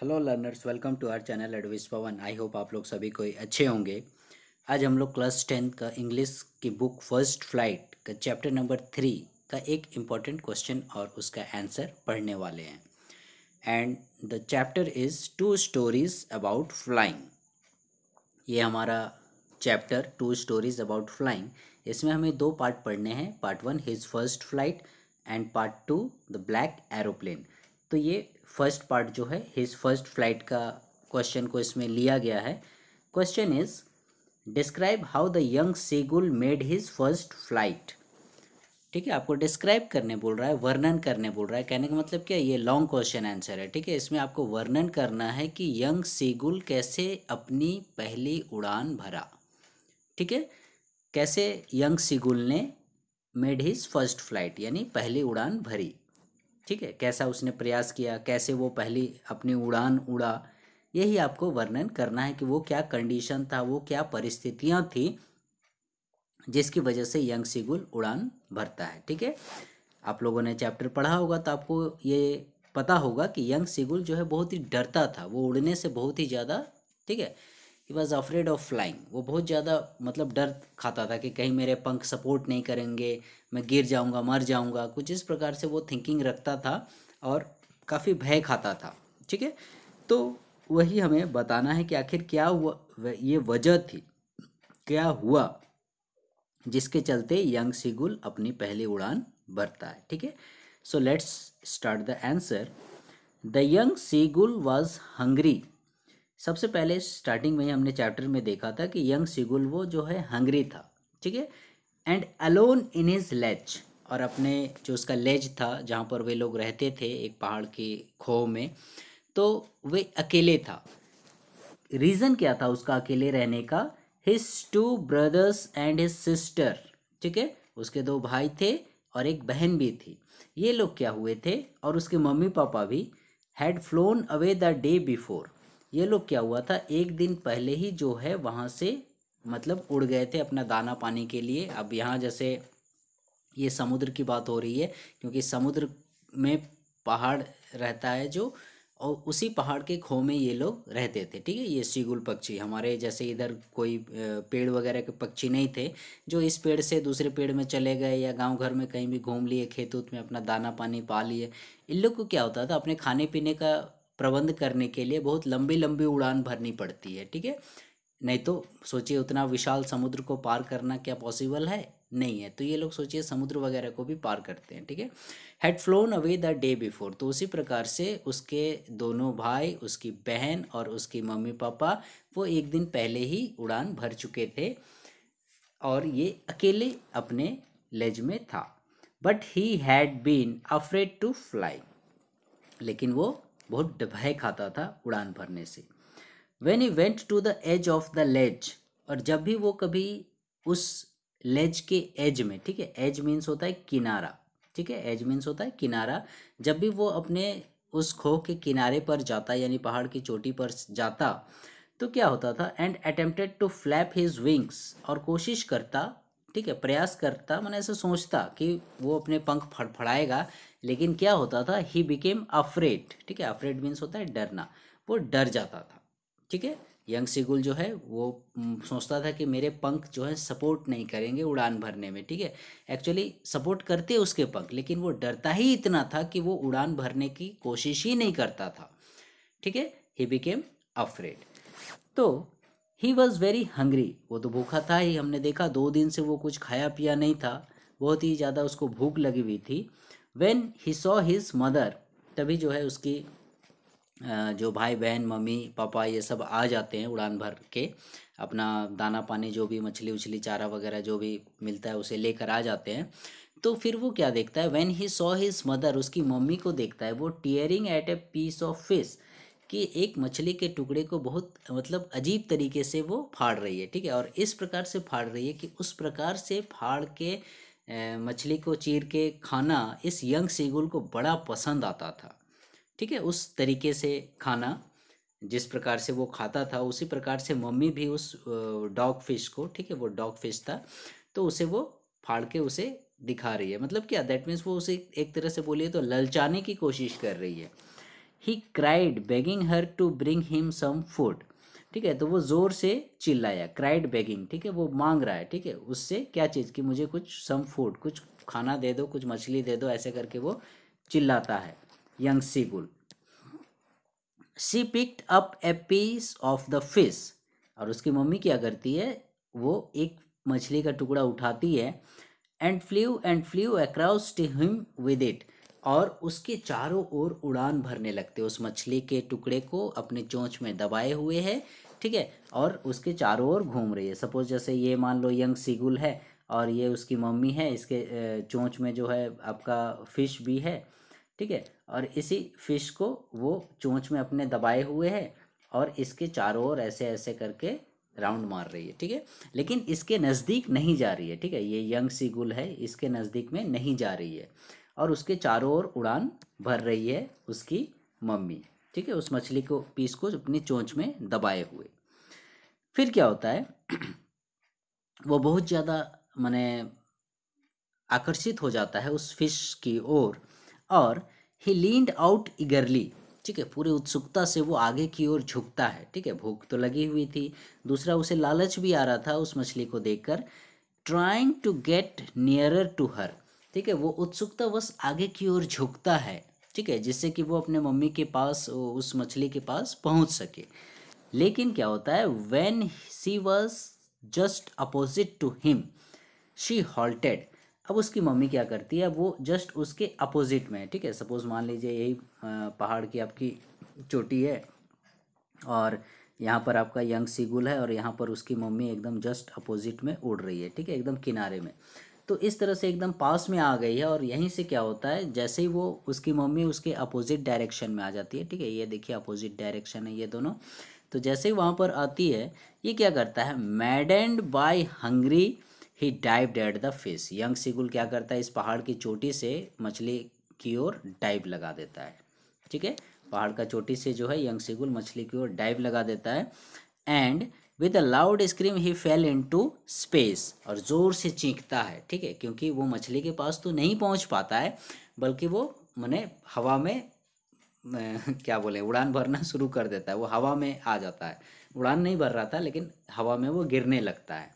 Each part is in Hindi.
hello learners welcome to our channel advice Pawan I hope आप लोग सभी कोई अच्छे होंगे आज हम लोग क्लास टेंथ का इंग्लिश की बुक फर्स्ट फ्लाइट का चैप्टर नंबर थ्री का एक इम्पॉर्टेंट क्वेश्चन और उसका आंसर पढ़ने वाले हैं and the chapter is two stories about flying ये हमारा chapter two stories about flying इसमें हमें दो पार्ट पढ़ने हैं part one his first flight and part two the black aeroplane तो ये फर्स्ट पार्ट जो है हिज फर्स्ट फ्लाइट का क्वेश्चन को इसमें लिया गया है question is describe how the young seagull made his first flight ठीक है आपको डिस्क्राइब करने बोल रहा है वर्णन करने बोल रहा है कहने का मतलब क्या ये लॉन्ग क्वेश्चन आंसर है ठीक है इसमें आपको वर्णन करना है कि यंग सेगुल कैसे अपनी पहली उड़ान भरा ठीक है कैसे यंग सिगुल ने मेड हिज फर्स्ट फ्लाइट यानी पहली उड़ान भरी ठीक है कैसा उसने प्रयास किया कैसे वो पहली अपनी उड़ान उड़ा यही आपको वर्णन करना है कि वो क्या कंडीशन था वो क्या परिस्थितियाँ थी जिसकी वजह से यंग सिगुल उड़ान भरता है ठीक है आप लोगों ने चैप्टर पढ़ा होगा तो आपको ये पता होगा कि यंग सिगुल जो है बहुत ही डरता था वो उड़ने से बहुत ही ज़्यादा ठीक है he was afraid of flying वो बहुत ज़्यादा मतलब डर खाता था कि कहीं मेरे पंख सपोर्ट नहीं करेंगे मैं गिर जाऊँगा मर जाऊँगा कुछ इस प्रकार से वो थिंकिंग रखता था और काफ़ी भय खाता था ठीक है तो वही हमें बताना है कि आखिर क्या हुआ ये वजह थी क्या हुआ जिसके चलते यंग सीगुल अपनी पहली उड़ान भरता है ठीक है so let's start the answer the young seagull was hungry सबसे पहले स्टार्टिंग में हमने चैप्टर में देखा था कि यंग सिगुल वो जो है हंगरी था ठीक है and alone in his ledge और अपने जो उसका लेज था जहाँ पर वे लोग रहते थे एक पहाड़ के खो में तो वे अकेले था रीज़न क्या था उसका अकेले रहने का his two brothers and his sister ठीक है उसके दो भाई थे और एक बहन भी थी ये लोग क्या हुए थे और उसके मम्मी पापा भी had flown away the day before ये लोग क्या हुआ था एक दिन पहले ही जो है वहाँ से मतलब उड़ गए थे अपना दाना पानी के लिए अब यहाँ जैसे ये समुद्र की बात हो रही है क्योंकि समुद्र में पहाड़ रहता है जो और उसी पहाड़ के खो में ये लोग रहते थे ठीक है ये सीगुल पक्षी हमारे जैसे इधर कोई पेड़ वगैरह के पक्षी नहीं थे जो इस पेड़ से दूसरे पेड़ में चले गए या गांव घर में कहीं भी घूम लिए खेत उत में अपना दाना पानी पा लिए इन लोग को क्या होता था अपने खाने पीने का प्रबंध करने के लिए बहुत लंबी लंबी उड़ान भरनी पड़ती है ठीक है नहीं तो सोचिए उतना विशाल समुद्र को पार करना क्या पॉसिबल है नहीं है तो ये लोग सोचिए समुद्र वगैरह को भी पार करते हैं ठीक है had flown away the day before तो उसी प्रकार से उसके दोनों भाई उसकी बहन और उसकी मम्मी पापा वो एक दिन पहले ही उड़ान भर चुके थे और ये अकेले अपने लेज में था but he had been afraid to fly लेकिन वो बहुत भय खाता था उड़ान भरने से when he went to the edge of the ledge और जब भी वो कभी उस लेज के एज में ठीक है एज मीन्स होता है किनारा ठीक है एज मीन्स होता है किनारा जब भी वो अपने उस खो के किनारे पर जाता यानी पहाड़ की चोटी पर जाता तो क्या होता था and attempted to flap his wings और कोशिश करता ठीक है प्रयास करता मैंने ऐसे सोचता कि वो अपने पंख फड़फड़ाएगा लेकिन क्या होता था ही बिकेम अफ्रेड ठीक है अफ्रेड मीन्स होता है डरना वो डर जाता था ठीक है यंग सिगुल जो है वो सोचता था कि मेरे पंख जो है सपोर्ट नहीं करेंगे उड़ान भरने में ठीक है एक्चुअली सपोर्ट करते उसके पंख लेकिन वो डरता ही इतना था कि वो उड़ान भरने की कोशिश ही नहीं करता था ठीक है ही बिकेम अफ्रेड तो ही वॉज़ वेरी हंग्री वो तो भूखा था ही हमने देखा दो दिन से वो कुछ खाया पिया नहीं था बहुत ही ज़्यादा उसको भूख लगी हुई थी when he saw his mother तभी जो है उसकी जो भाई बहन मम्मी पापा ये सब आ जाते हैं उड़ान भर के अपना दाना पानी जो भी मछली उछली चारा वगैरह जो भी मिलता है उसे लेकर आ जाते हैं तो फिर वो क्या देखता है when he saw his mother उसकी मम्मी को देखता है वो tearing at a piece of fish कि एक मछली के टुकड़े को बहुत मतलब अजीब तरीके से वो फाड़ रही है ठीक है और इस प्रकार से फाड़ रही है कि उस प्रकार से फाड़ के मछली को चीर के खाना इस यंग सीगुल को बड़ा पसंद आता था ठीक है उस तरीके से खाना जिस प्रकार से वो खाता था उसी प्रकार से मम्मी भी उस डॉग फिश को ठीक है वो डॉग फिश था तो उसे वो फाड़ के उसे दिखा रही है मतलब क्या दैट मीन्स वो उसे एक तरह से बोलिए तो ललचाने की कोशिश कर रही है he cried begging her to bring him some food ठीक है तो वो जोर से चिल्लाया क्राइड बेगिंग ठीक है वो मांग रहा है ठीक है उससे क्या चीज़ कि मुझे कुछ सम फूड कुछ खाना दे दो कुछ मछली दे दो ऐसे करके वो चिल्लाता है young seagull she picked up a piece of the fish और उसकी मम्मी क्या करती है वो एक मछली का टुकड़ा उठाती है and flew and flew across to him with it और उसके चारों ओर उड़ान भरने लगते उस मछली के टुकड़े को अपने चोंच में दबाए हुए है ठीक है और उसके चारों ओर घूम रही है सपोज जैसे ये मान लो यंग सीगुल है और ये उसकी मम्मी है इसके चोंच में जो है आपका फिश भी है ठीक है और इसी फिश को वो चोंच में अपने दबाए हुए है और इसके चारों ओर ऐसे ऐसे करके राउंड मार रही है ठीक है लेकिन इसके नज़दीक नहीं जा रही है ठीक है ये यंग सीगुल है इसके नज़दीक में नहीं जा रही है और उसके चारों ओर उड़ान भर रही है उसकी मम्मी ठीक है उस मछली को पीस को अपनी चोंच में दबाए हुए फिर क्या होता है वो बहुत ज़्यादा मैंने आकर्षित हो जाता है उस फिश की ओर और ही लीड आउट इगरली ठीक है पूरे उत्सुकता से वो आगे की ओर झुकता है ठीक है भूख तो लगी हुई थी दूसरा उसे लालच भी आ रहा था उस मछली को देखकर trying to get nearer to her ठीक है वो उत्सुकता बस आगे की ओर झुकता है ठीक है जिससे कि वो अपने मम्मी के पास उस मछली के पास पहुंच सके लेकिन क्या होता है when she was just opposite to him she halted अब उसकी मम्मी क्या करती है वो जस्ट उसके अपोजिट में ठीक है सपोज मान लीजिए यही पहाड़ की आपकी चोटी है और यहाँ पर आपका यंग सीगुल है और यहाँ पर उसकी मम्मी एकदम जस्ट अपोजिट में उड़ रही है ठीक है एकदम किनारे में तो इस तरह से एकदम पास में आ गई है और यहीं से क्या होता है जैसे ही वो उसकी मम्मी उसके अपोजिट डायरेक्शन में आ जाती है ठीक है ये देखिए अपोजिट डायरेक्शन है ये दोनों तो जैसे ही वहाँ पर आती है ये क्या करता है maddened by hungry he dive at the fish young seagull क्या करता है इस पहाड़ की चोटी से मछली की ओर डाइव लगा देता है ठीक है पहाड़ का चोटी से जो है यंग सिगुल मछली की ओर डाइव लगा देता है and with a loud scream he fell into space और ज़ोर से चीखता है ठीक है क्योंकि वो मछली के पास तो नहीं पहुंच पाता है बल्कि वो मैंने हवा में क्या बोले उड़ान भरना शुरू कर देता है वो हवा में आ जाता है उड़ान नहीं भर रहा था लेकिन हवा में वो गिरने लगता है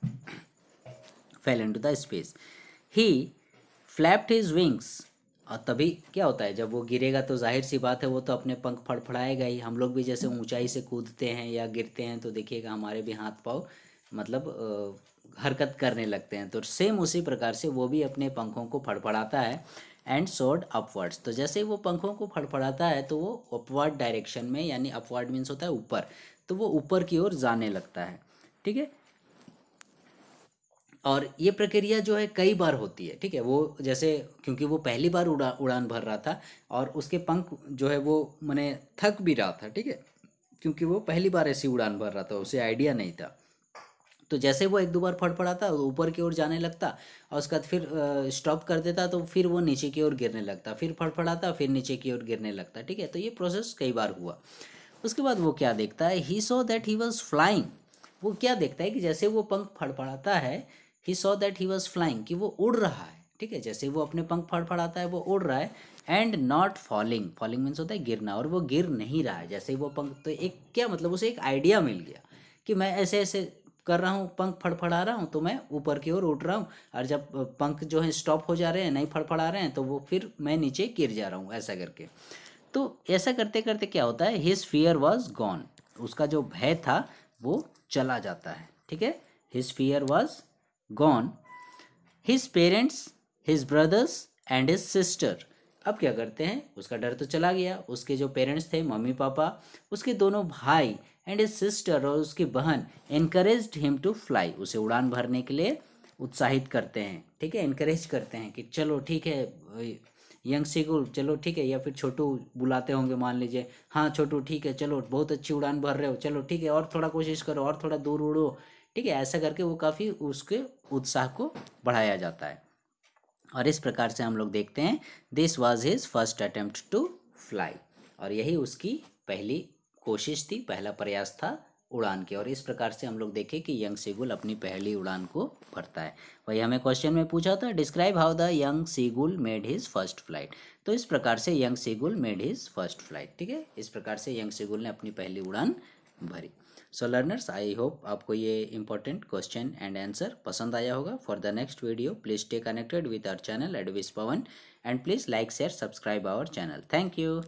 fell into the space he flapped his wings और तभी क्या होता है जब वो गिरेगा तो जाहिर सी बात है वो तो अपने पंख फड़फड़ाएगा ही हम लोग भी जैसे ऊंचाई से कूदते हैं या गिरते हैं तो देखिएगा हमारे भी हाथ पाँव मतलब हरकत करने लगते हैं तो सेम उसी प्रकार से वो भी अपने पंखों को फड़फड़ाता है एंड सोड अपवर्ड्स तो जैसे वो पंखों को फड़फड़ाता है तो वो अपवर्ड डायरेक्शन में यानी अपवर्ड मीन्स होता है ऊपर तो वो ऊपर की ओर जाने लगता है ठीक है और ये प्रक्रिया जो है कई बार होती है ठीक है वो जैसे क्योंकि वो पहली बार उड़ा उड़ान भर रहा था और उसके पंख जो है वो मैंने थक भी रहा था ठीक है क्योंकि वो पहली बार ऐसी उड़ान भर रहा था उसे आइडिया नहीं था तो जैसे वो एक दो बार फड़फड़ाता ऊपर की ओर जाने लगता और उसके बाद फिर स्टॉप कर देता तो फिर वो नीचे की ओर गिरने लगता फिर फड़फड़ाता फिर नीचे की ओर गिरने लगता ठीक है तो ये प्रोसेस कई बार हुआ उसके बाद वो क्या देखता है he saw that he was flying वो क्या देखता है कि जैसे वो पंख फड़फड़ाता है he saw that he was flying कि वो उड़ रहा है ठीक है जैसे वो अपने पंख फड़ फड़ाता है वो उड़ रहा है and not falling falling means होता है गिरना और वो गिर नहीं रहा है जैसे ही वो पंख तो एक क्या मतलब उसे एक आइडिया मिल गया कि मैं ऐसे ऐसे कर रहा हूँ पंख फड़फड़ा रहा हूँ तो मैं ऊपर की ओर उठ रहा हूँ और जब पंख जो है स्टॉप हो जा रहे हैं नहीं फड़फड़ा रहे हैं तो वो फिर मैं नीचे गिर जा रहा हूँ ऐसा करके तो ऐसा करते करते क्या होता है हिज फियर वॉज गॉन उसका जो भय था वो चला जाता है ठीक है his fear was gone his parents his brothers and his sister अब क्या करते हैं उसका डर तो चला गया उसके जो पेरेंट्स थे मम्मी पापा उसके दोनों भाई एंड हिज सिस्टर और उसकी बहन इनक्रेज हिम टू फ्लाई उसे उड़ान भरने के लिए उत्साहित करते हैं ठीक है इनक्रेज करते हैं कि चलो ठीक है यंग सिगुल चलो ठीक है या फिर छोटू बुलाते होंगे मान लीजिए हाँ छोटू ठीक है चलो बहुत अच्छी उड़ान भर रहे हो चलो ठीक है और थोड़ा कोशिश करो और थोड़ा दूर उड़ो ठीक है ऐसा करके वो काफ़ी उसके उत्साह को बढ़ाया जाता है और इस प्रकार से हम लोग देखते हैं this was his first attempt to fly और यही उसकी पहली कोशिश थी पहला प्रयास था उड़ान के और इस प्रकार से हम लोग देखें कि यंग सीगुल अपनी पहली उड़ान को भरता है वही हमें क्वेश्चन में पूछा था describe how the young seagull made his first flight तो इस प्रकार से young seagull made his first flight ठीक है इस प्रकार से यंग सीगुल ने अपनी पहली उड़ान भरी सो लर्नर्स आई होप आपको ये इंपॉर्टेंट क्वेश्चन एंड आंसर पसंद आया होगा for the next video please stay connected with our channel advice Pawan and please like share subscribe our channel thank you